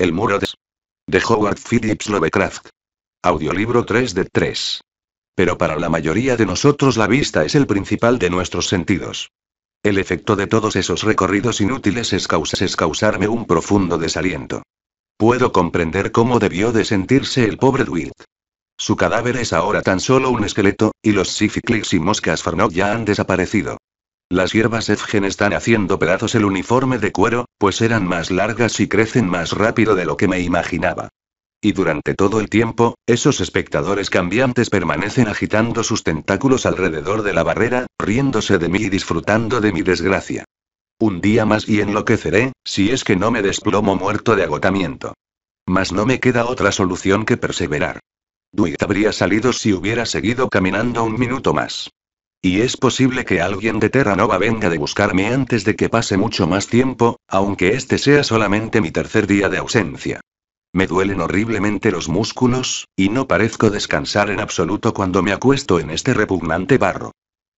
El muro de... de Howard Phillips Lovecraft. Audiolibro 3 de 3. Pero para la mayoría de nosotros la vista es el principal de nuestros sentidos. El efecto de todos esos recorridos inútiles es, es causarme un profundo desaliento. Puedo comprender cómo debió de sentirse el pobre Dwight. Su cadáver es ahora tan solo un esqueleto, y los síficlis y moscas Farnock ya han desaparecido. Las hierbas Efgen están haciendo pedazos el uniforme de cuero, pues eran más largas y crecen más rápido de lo que me imaginaba. Y durante todo el tiempo, esos espectadores cambiantes permanecen agitando sus tentáculos alrededor de la barrera, riéndose de mí y disfrutando de mi desgracia. Un día más y enloqueceré, si es que no me desplomo muerto de agotamiento. Mas no me queda otra solución que perseverar. Duit habría salido si hubiera seguido caminando un minuto más. Y es posible que alguien de Terra Nova venga de buscarme antes de que pase mucho más tiempo, aunque este sea solamente mi tercer día de ausencia. Me duelen horriblemente los músculos, y no parezco descansar en absoluto cuando me acuesto en este repugnante barro.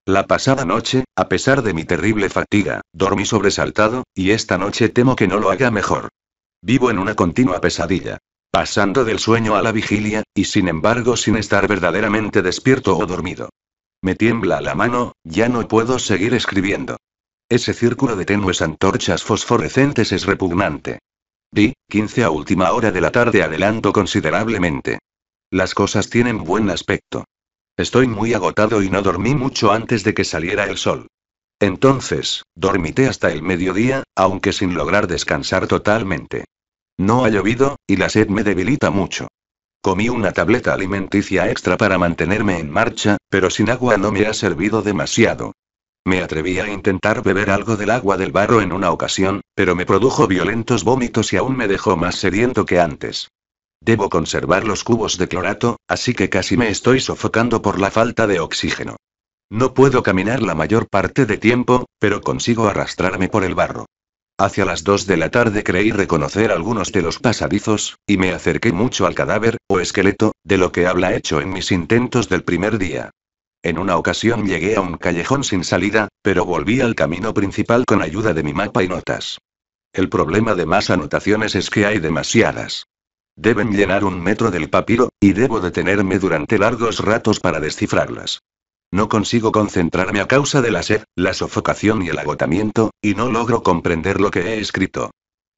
La pasada noche, a pesar de mi terrible fatiga, dormí sobresaltado, y esta noche temo que no lo haga mejor. Vivo en una continua pesadilla. Pasando del sueño a la vigilia, y sin embargo sin estar verdaderamente despierto o dormido. Me tiembla la mano, ya no puedo seguir escribiendo. Ese círculo de tenues antorchas fosforescentes es repugnante. Di, 15 a última hora de la tarde adelanto considerablemente. Las cosas tienen buen aspecto. Estoy muy agotado y no dormí mucho antes de que saliera el sol. Entonces, dormité hasta el mediodía, aunque sin lograr descansar totalmente. No ha llovido, y la sed me debilita mucho. Comí una tableta alimenticia extra para mantenerme en marcha, pero sin agua no me ha servido demasiado. Me atreví a intentar beber algo del agua del barro en una ocasión, pero me produjo violentos vómitos y aún me dejó más sediento que antes. Debo conservar los cubos de clorato, así que casi me estoy sofocando por la falta de oxígeno. No puedo caminar la mayor parte de tiempo, pero consigo arrastrarme por el barro. Hacia las dos de la tarde creí reconocer algunos de los pasadizos, y me acerqué mucho al cadáver, o esqueleto, de lo que habla hecho en mis intentos del primer día. En una ocasión llegué a un callejón sin salida, pero volví al camino principal con ayuda de mi mapa y notas. El problema de más anotaciones es que hay demasiadas. Deben llenar un metro del papiro, y debo detenerme durante largos ratos para descifrarlas. No consigo concentrarme a causa de la sed, la sofocación y el agotamiento, y no logro comprender lo que he escrito.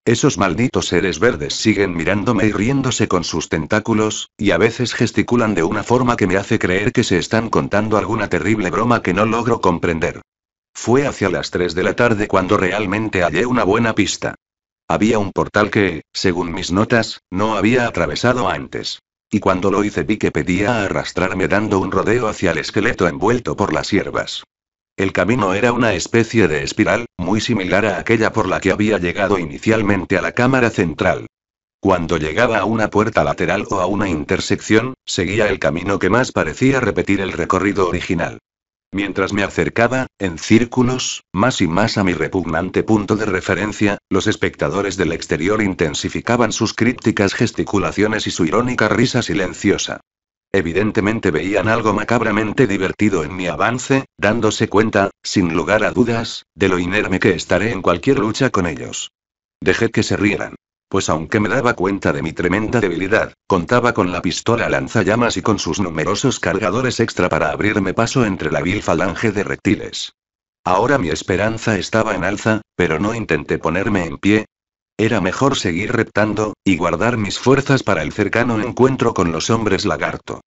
Esos malditos seres verdes siguen mirándome y riéndose con sus tentáculos, y a veces gesticulan de una forma que me hace creer que se están contando alguna terrible broma que no logro comprender. Fue hacia las 3 de la tarde cuando realmente hallé una buena pista. Había un portal que, según mis notas, no había atravesado antes. Y cuando lo hice vi que pedía arrastrarme dando un rodeo hacia el esqueleto envuelto por las hierbas. El camino era una especie de espiral, muy similar a aquella por la que había llegado inicialmente a la cámara central. Cuando llegaba a una puerta lateral o a una intersección, seguía el camino que más parecía repetir el recorrido original. Mientras me acercaba, en círculos, más y más a mi repugnante punto de referencia, los espectadores del exterior intensificaban sus crípticas gesticulaciones y su irónica risa silenciosa. Evidentemente veían algo macabramente divertido en mi avance, dándose cuenta, sin lugar a dudas, de lo inerme que estaré en cualquier lucha con ellos. Dejé que se rieran pues aunque me daba cuenta de mi tremenda debilidad, contaba con la pistola lanzallamas y con sus numerosos cargadores extra para abrirme paso entre la vil falange de reptiles. Ahora mi esperanza estaba en alza, pero no intenté ponerme en pie. Era mejor seguir reptando, y guardar mis fuerzas para el cercano encuentro con los hombres lagarto.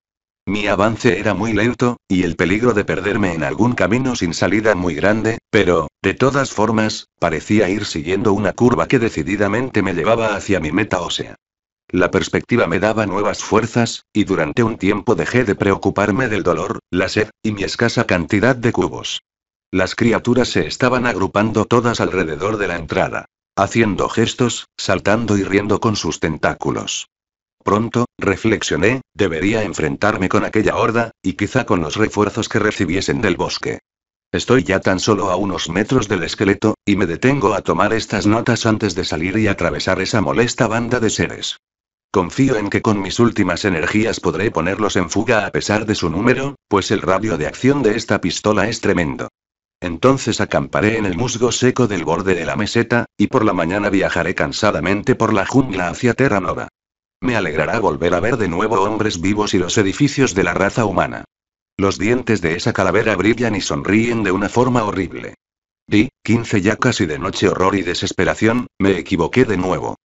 Mi avance era muy lento, y el peligro de perderme en algún camino sin salida muy grande, pero, de todas formas, parecía ir siguiendo una curva que decididamente me llevaba hacia mi meta ósea. La perspectiva me daba nuevas fuerzas, y durante un tiempo dejé de preocuparme del dolor, la sed, y mi escasa cantidad de cubos. Las criaturas se estaban agrupando todas alrededor de la entrada, haciendo gestos, saltando y riendo con sus tentáculos. Pronto, reflexioné, debería enfrentarme con aquella horda, y quizá con los refuerzos que recibiesen del bosque. Estoy ya tan solo a unos metros del esqueleto, y me detengo a tomar estas notas antes de salir y atravesar esa molesta banda de seres. Confío en que con mis últimas energías podré ponerlos en fuga a pesar de su número, pues el radio de acción de esta pistola es tremendo. Entonces acamparé en el musgo seco del borde de la meseta, y por la mañana viajaré cansadamente por la jungla hacia Terra Nova. Me alegrará volver a ver de nuevo hombres vivos y los edificios de la raza humana. Los dientes de esa calavera brillan y sonríen de una forma horrible. Di, 15 ya casi de noche horror y desesperación, me equivoqué de nuevo.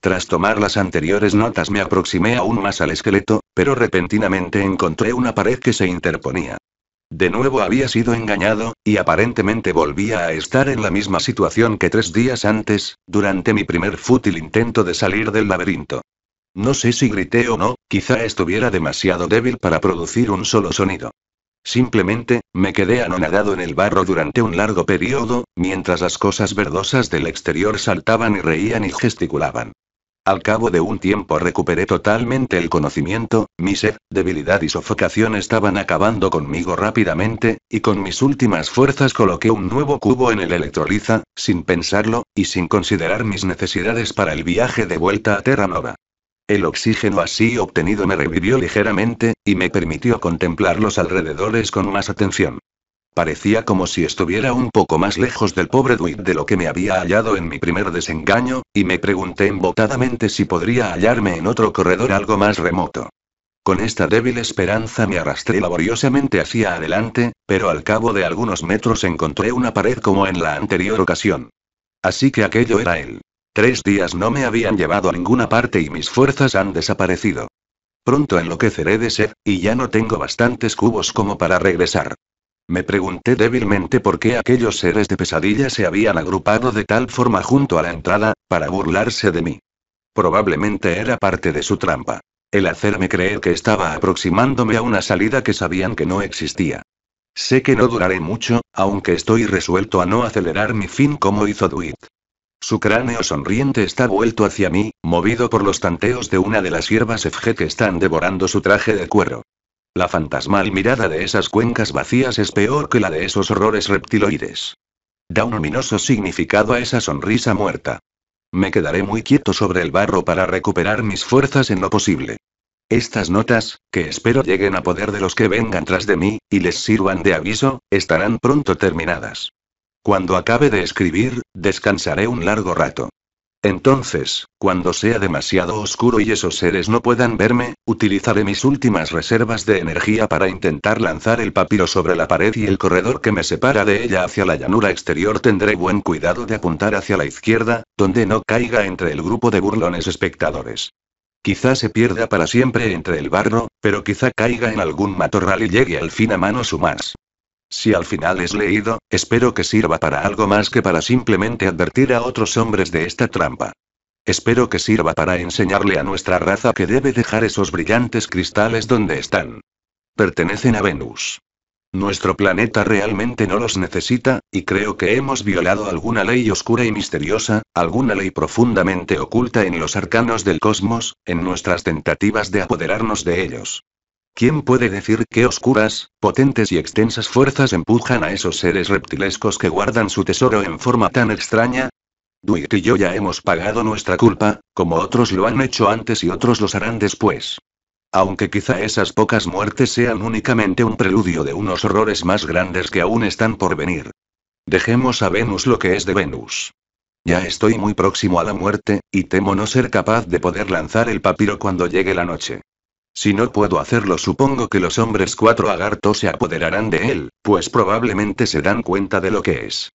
Tras tomar las anteriores notas me aproximé aún más al esqueleto, pero repentinamente encontré una pared que se interponía. De nuevo había sido engañado, y aparentemente volvía a estar en la misma situación que tres días antes, durante mi primer fútil intento de salir del laberinto. No sé si grité o no, quizá estuviera demasiado débil para producir un solo sonido. Simplemente, me quedé anonadado en el barro durante un largo periodo, mientras las cosas verdosas del exterior saltaban y reían y gesticulaban. Al cabo de un tiempo recuperé totalmente el conocimiento, mi sed, debilidad y sofocación estaban acabando conmigo rápidamente, y con mis últimas fuerzas coloqué un nuevo cubo en el electroliza, sin pensarlo, y sin considerar mis necesidades para el viaje de vuelta a Nova. El oxígeno así obtenido me revivió ligeramente, y me permitió contemplar los alrededores con más atención. Parecía como si estuviera un poco más lejos del pobre Dwight de lo que me había hallado en mi primer desengaño, y me pregunté embotadamente si podría hallarme en otro corredor algo más remoto. Con esta débil esperanza me arrastré laboriosamente hacia adelante, pero al cabo de algunos metros encontré una pared como en la anterior ocasión. Así que aquello era él. Tres días no me habían llevado a ninguna parte y mis fuerzas han desaparecido. Pronto enloqueceré de sed, y ya no tengo bastantes cubos como para regresar. Me pregunté débilmente por qué aquellos seres de pesadilla se habían agrupado de tal forma junto a la entrada, para burlarse de mí. Probablemente era parte de su trampa. El hacerme creer que estaba aproximándome a una salida que sabían que no existía. Sé que no duraré mucho, aunque estoy resuelto a no acelerar mi fin como hizo Duit. Su cráneo sonriente está vuelto hacia mí, movido por los tanteos de una de las hierbas FG que están devorando su traje de cuero. La fantasmal mirada de esas cuencas vacías es peor que la de esos horrores reptiloides. Da un ominoso significado a esa sonrisa muerta. Me quedaré muy quieto sobre el barro para recuperar mis fuerzas en lo posible. Estas notas, que espero lleguen a poder de los que vengan tras de mí, y les sirvan de aviso, estarán pronto terminadas. Cuando acabe de escribir, descansaré un largo rato. Entonces, cuando sea demasiado oscuro y esos seres no puedan verme, utilizaré mis últimas reservas de energía para intentar lanzar el papiro sobre la pared y el corredor que me separa de ella hacia la llanura exterior. Tendré buen cuidado de apuntar hacia la izquierda, donde no caiga entre el grupo de burlones espectadores. Quizá se pierda para siempre entre el barro, pero quizá caiga en algún matorral y llegue al fin a manos humanas. Si al final es leído, espero que sirva para algo más que para simplemente advertir a otros hombres de esta trampa. Espero que sirva para enseñarle a nuestra raza que debe dejar esos brillantes cristales donde están. Pertenecen a Venus. Nuestro planeta realmente no los necesita, y creo que hemos violado alguna ley oscura y misteriosa, alguna ley profundamente oculta en los arcanos del cosmos, en nuestras tentativas de apoderarnos de ellos. ¿Quién puede decir qué oscuras, potentes y extensas fuerzas empujan a esos seres reptilescos que guardan su tesoro en forma tan extraña? Duit y yo ya hemos pagado nuestra culpa, como otros lo han hecho antes y otros los harán después. Aunque quizá esas pocas muertes sean únicamente un preludio de unos horrores más grandes que aún están por venir. Dejemos a Venus lo que es de Venus. Ya estoy muy próximo a la muerte, y temo no ser capaz de poder lanzar el papiro cuando llegue la noche. Si no puedo hacerlo, supongo que los hombres cuatro agartos se apoderarán de él, pues probablemente se dan cuenta de lo que es.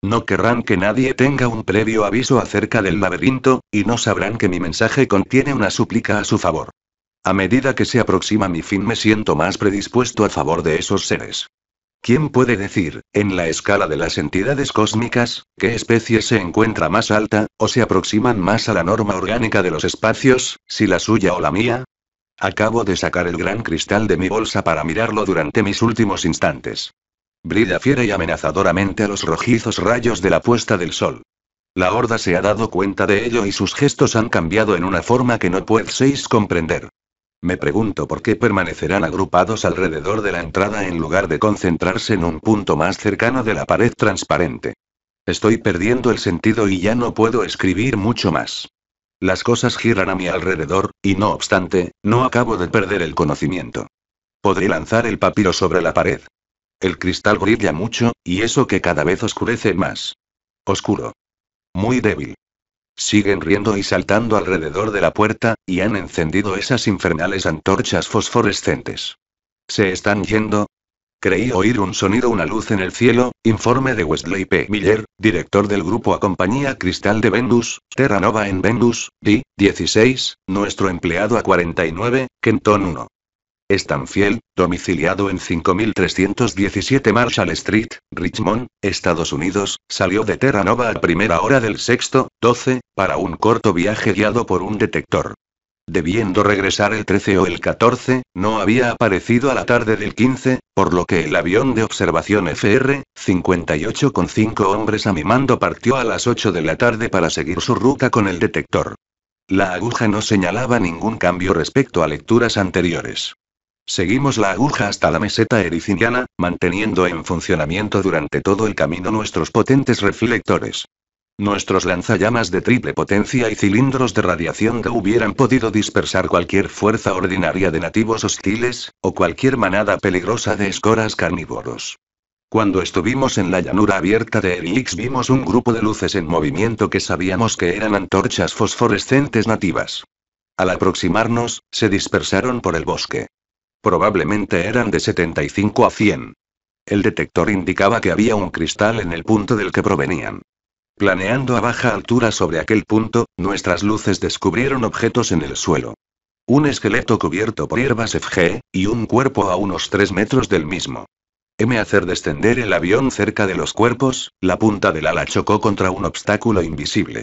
No querrán que nadie tenga un previo aviso acerca del laberinto, y no sabrán que mi mensaje contiene una súplica a su favor. A medida que se aproxima mi fin me siento más predispuesto a favor de esos seres. ¿Quién puede decir, en la escala de las entidades cósmicas, qué especie se encuentra más alta, o se aproximan más a la norma orgánica de los espacios, si la suya o la mía? Acabo de sacar el gran cristal de mi bolsa para mirarlo durante mis últimos instantes. Brilla fiera y amenazadoramente a los rojizos rayos de la puesta del sol. La horda se ha dado cuenta de ello y sus gestos han cambiado en una forma que no puedes comprender. Me pregunto por qué permanecerán agrupados alrededor de la entrada en lugar de concentrarse en un punto más cercano de la pared transparente. Estoy perdiendo el sentido y ya no puedo escribir mucho más. Las cosas giran a mi alrededor, y no obstante, no acabo de perder el conocimiento. Podré lanzar el papiro sobre la pared. El cristal brilla mucho, y eso que cada vez oscurece más. Oscuro. Muy débil. Siguen riendo y saltando alrededor de la puerta, y han encendido esas infernales antorchas fosforescentes. Se están yendo, Creí oír un sonido, una luz en el cielo. Informe de Wesley P. Miller, director del grupo a compañía Cristal de Venus, Terra Nova en Vendus, D. 16, nuestro empleado a 49, Kenton 1. Stanfield, domiciliado en 5317 Marshall Street, Richmond, Estados Unidos, salió de Terranova a primera hora del sexto, 12, para un corto viaje guiado por un detector debiendo regresar el 13 o el 14, no había aparecido a la tarde del 15, por lo que el avión de observación FR, 58 con 5 hombres a mi mando partió a las 8 de la tarde para seguir su ruta con el detector. La aguja no señalaba ningún cambio respecto a lecturas anteriores. Seguimos la aguja hasta la meseta ericiniana, manteniendo en funcionamiento durante todo el camino nuestros potentes reflectores. Nuestros lanzallamas de triple potencia y cilindros de radiación que hubieran podido dispersar cualquier fuerza ordinaria de nativos hostiles, o cualquier manada peligrosa de escoras carnívoros. Cuando estuvimos en la llanura abierta de Erix vimos un grupo de luces en movimiento que sabíamos que eran antorchas fosforescentes nativas. Al aproximarnos, se dispersaron por el bosque. Probablemente eran de 75 a 100. El detector indicaba que había un cristal en el punto del que provenían. Planeando a baja altura sobre aquel punto, nuestras luces descubrieron objetos en el suelo. Un esqueleto cubierto por hierbas FG, y un cuerpo a unos tres metros del mismo. M hacer descender el avión cerca de los cuerpos, la punta del ala chocó contra un obstáculo invisible.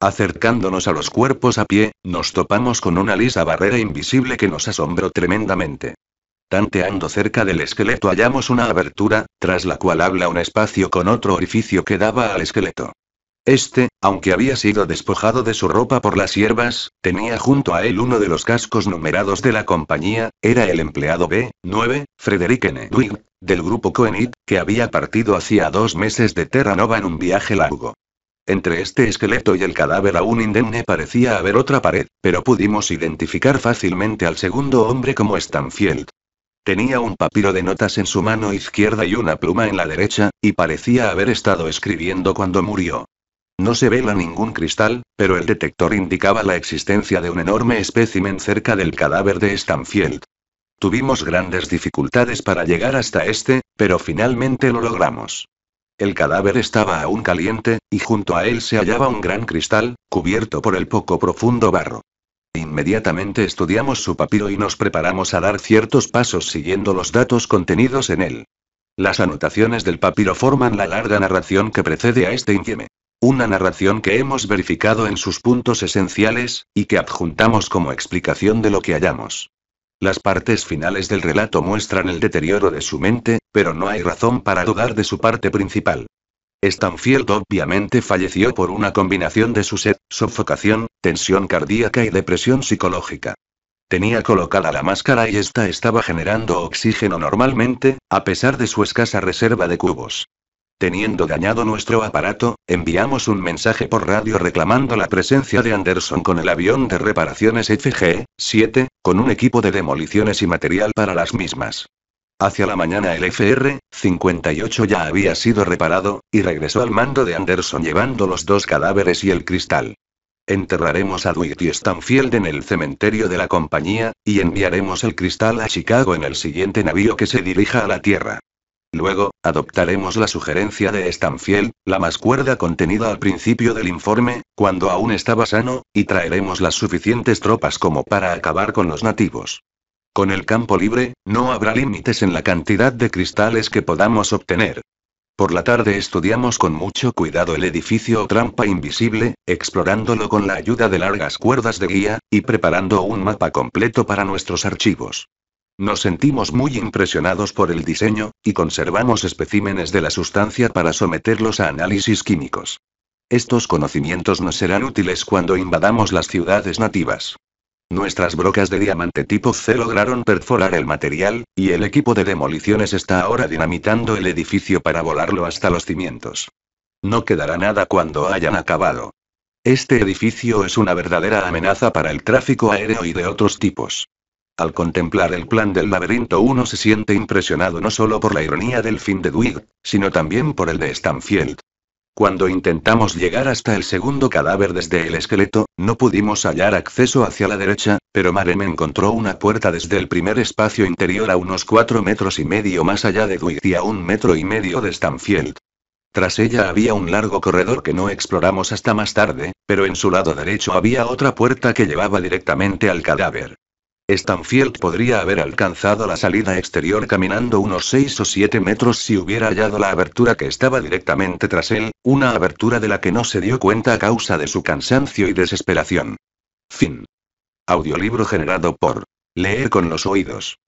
Acercándonos a los cuerpos a pie, nos topamos con una lisa barrera invisible que nos asombró tremendamente. Tanteando cerca del esqueleto hallamos una abertura, tras la cual habla un espacio con otro orificio que daba al esqueleto. Este, aunque había sido despojado de su ropa por las hierbas, tenía junto a él uno de los cascos numerados de la compañía, era el empleado B-9, Frederick N. del grupo Coenit, que había partido hacía dos meses de Terranova en un viaje largo. Entre este esqueleto y el cadáver aún indemne parecía haber otra pared, pero pudimos identificar fácilmente al segundo hombre como Stanfield. Tenía un papiro de notas en su mano izquierda y una pluma en la derecha, y parecía haber estado escribiendo cuando murió. No se vela ningún cristal, pero el detector indicaba la existencia de un enorme espécimen cerca del cadáver de Stanfield. Tuvimos grandes dificultades para llegar hasta este, pero finalmente lo logramos. El cadáver estaba aún caliente, y junto a él se hallaba un gran cristal, cubierto por el poco profundo barro. Inmediatamente estudiamos su papiro y nos preparamos a dar ciertos pasos siguiendo los datos contenidos en él. Las anotaciones del papiro forman la larga narración que precede a este inquieme. Una narración que hemos verificado en sus puntos esenciales, y que adjuntamos como explicación de lo que hallamos. Las partes finales del relato muestran el deterioro de su mente, pero no hay razón para dudar de su parte principal. Stanfield obviamente falleció por una combinación de su sed, sofocación, tensión cardíaca y depresión psicológica. Tenía colocada la máscara y esta estaba generando oxígeno normalmente, a pesar de su escasa reserva de cubos. Teniendo dañado nuestro aparato, enviamos un mensaje por radio reclamando la presencia de Anderson con el avión de reparaciones FG-7, con un equipo de demoliciones y material para las mismas. Hacia la mañana el FR-58 ya había sido reparado, y regresó al mando de Anderson llevando los dos cadáveres y el cristal. Enterraremos a Dwight y Stanfield en el cementerio de la compañía, y enviaremos el cristal a Chicago en el siguiente navío que se dirija a la Tierra. Luego, adoptaremos la sugerencia de Stanfiel, la más cuerda contenida al principio del informe, cuando aún estaba sano, y traeremos las suficientes tropas como para acabar con los nativos. Con el campo libre, no habrá límites en la cantidad de cristales que podamos obtener. Por la tarde estudiamos con mucho cuidado el edificio o trampa invisible, explorándolo con la ayuda de largas cuerdas de guía, y preparando un mapa completo para nuestros archivos. Nos sentimos muy impresionados por el diseño, y conservamos especímenes de la sustancia para someterlos a análisis químicos. Estos conocimientos nos serán útiles cuando invadamos las ciudades nativas. Nuestras brocas de diamante tipo C lograron perforar el material, y el equipo de demoliciones está ahora dinamitando el edificio para volarlo hasta los cimientos. No quedará nada cuando hayan acabado. Este edificio es una verdadera amenaza para el tráfico aéreo y de otros tipos. Al contemplar el plan del laberinto uno se siente impresionado no solo por la ironía del fin de Dwight, sino también por el de Stanfield. Cuando intentamos llegar hasta el segundo cadáver desde el esqueleto, no pudimos hallar acceso hacia la derecha, pero Marem encontró una puerta desde el primer espacio interior a unos cuatro metros y medio más allá de Dwight y a un metro y medio de Stanfield. Tras ella había un largo corredor que no exploramos hasta más tarde, pero en su lado derecho había otra puerta que llevaba directamente al cadáver. Stanfield podría haber alcanzado la salida exterior caminando unos 6 o 7 metros si hubiera hallado la abertura que estaba directamente tras él, una abertura de la que no se dio cuenta a causa de su cansancio y desesperación. Fin. Audiolibro generado por Leer con los oídos.